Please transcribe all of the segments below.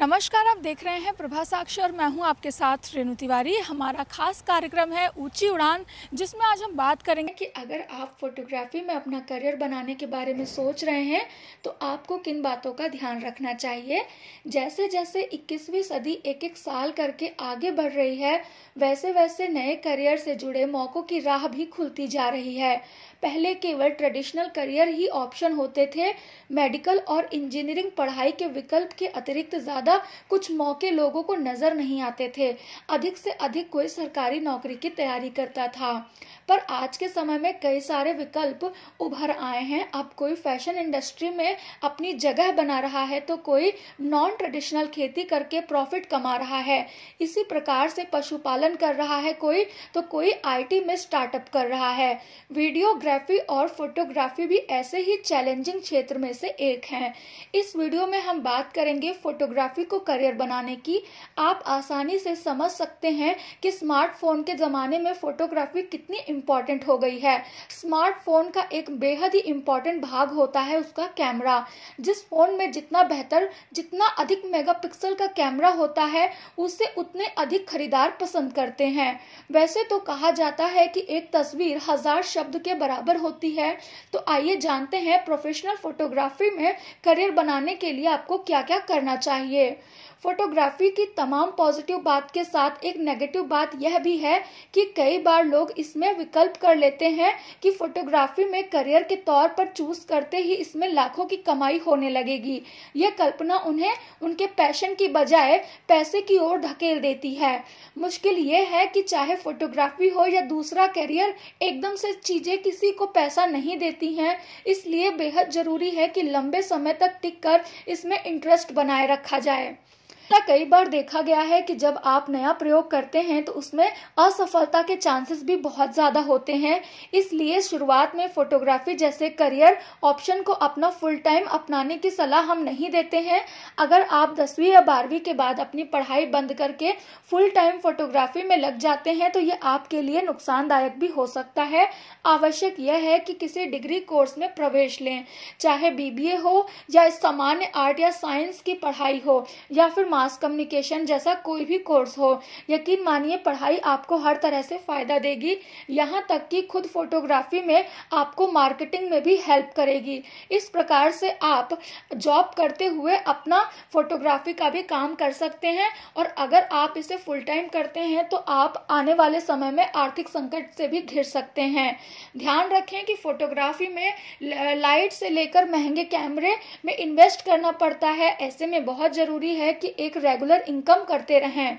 नमस्कार आप देख रहे हैं प्रभा साक्षी और मैं हूं आपके साथ रेणु तिवारी हमारा खास कार्यक्रम है ऊंची उड़ान जिसमें आज हम बात करेंगे कि अगर आप फोटोग्राफी में अपना करियर बनाने के बारे में सोच रहे हैं तो आपको किन बातों का ध्यान रखना चाहिए जैसे जैसे 21वीं सदी एक एक साल करके आगे बढ़ रही है वैसे वैसे नए करियर से जुड़े मौक़ों की राह भी खुलती जा रही है पहले केवल ट्रेडिशनल करियर ही ऑप्शन होते थे मेडिकल और इंजीनियरिंग पढ़ाई के विकल्प के अतिरिक्त ज़्यादा ज़्यादा कुछ मौके लोगों को नज़र नहीं आते थे अधिक से अधिक कोई सरकारी नौकरी की तैयारी करता था पर आज के समय में कई सारे विकल्प उभर आए हैं अब कोई फैशन इंडस्ट्री में अपनी जगह बना रहा है तो कोई नॉन ट्रेडिशनल खेती करके प्रॉफिट कमा रहा है इसी प्रकार से पशुपालन कर रहा है कोई तो कोई आईटी में स्टार्टअप कर रहा है वीडियोग्राफी और फोटोग्राफी भी ऐसे ही चैलेंजिंग क्षेत्र में से एक हैं इस वीडियो में हम बात करेंगे फोटोग्राफी फोटोग्राफी को करियर बनाने की आप आसानी से समझ सकते हैं कि स्मार्टफोन के ज़माने में फोटोग्राफी कितनी इम्पोर्टेंट हो गई है स्मार्टफोन का एक बेहद ही इम्पोर्टेंट भाग होता है उसका कैमरा जिस फ़ोन में जितना बेहतर जितना अधिक मेगापिक्सल का कैमरा होता है उससे उतने अधिक खरीदार पसंद करते हैं वैसे तो कहा जाता है कि एक तस्वीर हजार शब्द के बराबर होती है तो आइए जानते हैं प्रोफेशनल फोटोग्राफी में करियर बनाने के लिए आपको क्या क्या करना चाहिए चाहिए फोटोग्राफी की तमाम पॉजिटिव बात के साथ एक नेगेटिव बात यह भी है कि कई बार लोग इसमें विकल्प कर लेते हैं कि फोटोग्राफी में करियर के तौर पर चूज करते ही इसमें लाखों की कमाई होने लगेगी यह कल्पना उन्हें उनके पैशन की बजाय पैसे की ओर धकेल देती है मुश्किल ये है कि चाहे फोटोग्राफी हो या दूसरा करियर एकदम से चीजें किसी को पैसा नहीं देती हैं इसलिए बेहद जरूरी है कि लंबे समय तक टिक कर इसमें इंटरेस्ट बनाए रखा जाए जाए ऐसा कई बार देखा गया है कि जब आप नया प्रयोग करते हैं तो उसमें असफलता के चांसेस भी बहुत ज़्यादा होते हैं इसलिए शुरुआत में फोटोग्राफी जैसे करियर ऑप्शन को अपना फुल टाइम अपनाने की सलाह हम नहीं देते हैं अगर आप दसवीं या बारहवीं के बाद अपनी पढ़ाई बंद करके फुल टाइम फोटोग्राफी में लग जाते हैं तो ये आपके लिए नुकसानदायक भी हो सकता है आवश्यक यह है कि किसी डिग्री कोर्स में प्रवेश लें चाहे बीबीए हो या सामान्य आर्ट या साइंस की पढ़ाई हो या फिर मास कम्युनिकेशन जैसा कोई भी कोर्स हो यकीन मानिए पढ़ाई आपको हर तरह से फ़ायदा देगी यहाँ तक कि खुद फोटोग्राफी में आपको मार्केटिंग में भी हेल्प करेगी इस प्रकार से आप जॉब करते हुए अपना फोटोग्राफी का भी काम कर सकते हैं और अगर आप इसे फुल टाइम करते हैं तो आप आने वाले समय में आर्थिक संकट से भी घिर सकते हैं ध्यान रखें कि फोटोग्राफी में लाइट से लेकर महंगे कैमरे में इन्वेस्ट करना पड़ता है ऐसे में बहुत ज़रूरी है कि एक एक रेगुलर इनकम करते रहें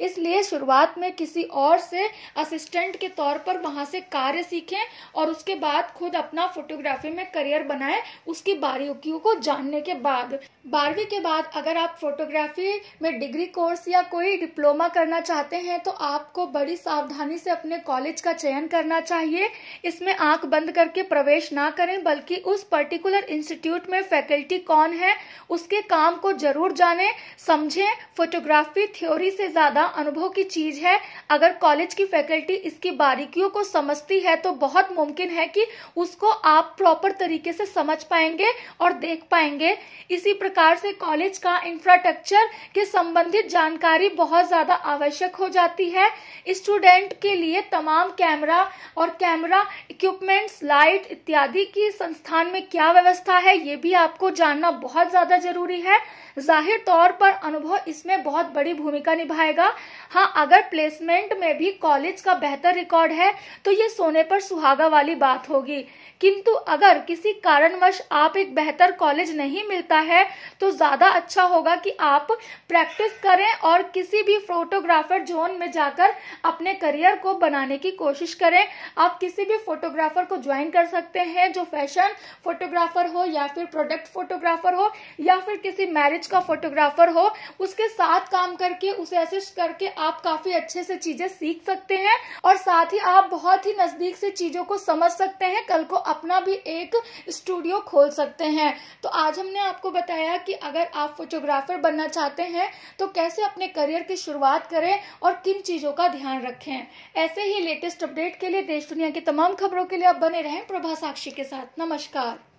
इसलिए शुरुआत में किसी और से असिस्टेंट के तौर पर वहां से कार्य सीखें और उसके बाद खुद अपना फोटोग्राफी में करियर बनाएं उसकी बारीकियों को जानने के बाद बारहवीं के बाद अगर आप फोटोग्राफी में डिग्री कोर्स या कोई डिप्लोमा करना चाहते हैं तो आपको बड़ी सावधानी से अपने कॉलेज का चयन करना चाहिए इसमें आंख बंद करके प्रवेश ना करें बल्कि उस पर्टिकुलर इंस्टीट्यूट में फैकल्टी कौन है उसके काम को जरूर जानें समझें फोटोग्राफी थ्योरी से ज़्यादा अनुभव की चीज है अगर कॉलेज की फैकल्टी इसकी बारीकियों को समझती है तो बहुत मुमकिन है कि उसको आप प्रॉपर तरीके से समझ पाएंगे और देख पाएंगे इसी प्रकार से कॉलेज का इंफ्रास्ट्रक्चर के संबंधित जानकारी बहुत ज्यादा आवश्यक हो जाती है स्टूडेंट के लिए तमाम कैमरा और कैमरा इक्विपमेंट लाइट इत्यादि की संस्थान में क्या व्यवस्था है ये भी आपको जानना बहुत ज्यादा जरूरी है जाहिर तौर पर अनुभव इसमें बहुत बड़ी भूमिका निभाएगा हाँ अगर प्लेसमेंट में भी कॉलेज का बेहतर रिकॉर्ड है तो ये सोने पर सुहागा वाली बात होगी किंतु अगर किसी कारणवश आप एक बेहतर कॉलेज नहीं मिलता है तो ज्यादा अच्छा होगा कि आप प्रैक्टिस करें और किसी भी फोटोग्राफर जोन में जाकर अपने करियर को बनाने की कोशिश करें आप किसी भी फोटोग्राफर को ज्वाइन कर सकते हैं जो फैशन फोटोग्राफर हो या फिर प्रोडक्ट फोटोग्राफर हो या फिर किसी मैरिज का फोटोग्राफर हो उसके साथ काम करके उसे असिस्ट कर करके आप काफी अच्छे से चीजें सीख सकते हैं और साथ ही आप बहुत ही नजदीक से चीजों को समझ सकते हैं कल को अपना भी एक स्टूडियो खोल सकते हैं तो आज हमने आपको बताया कि अगर आप फोटोग्राफर बनना चाहते हैं तो कैसे अपने करियर की शुरुआत करें और किन चीजों का ध्यान रखें ऐसे ही लेटेस्ट अपडेट के लिए देश दुनिया की तमाम खबरों के लिए आप बने रहें प्रभा साक्षी के साथ नमस्कार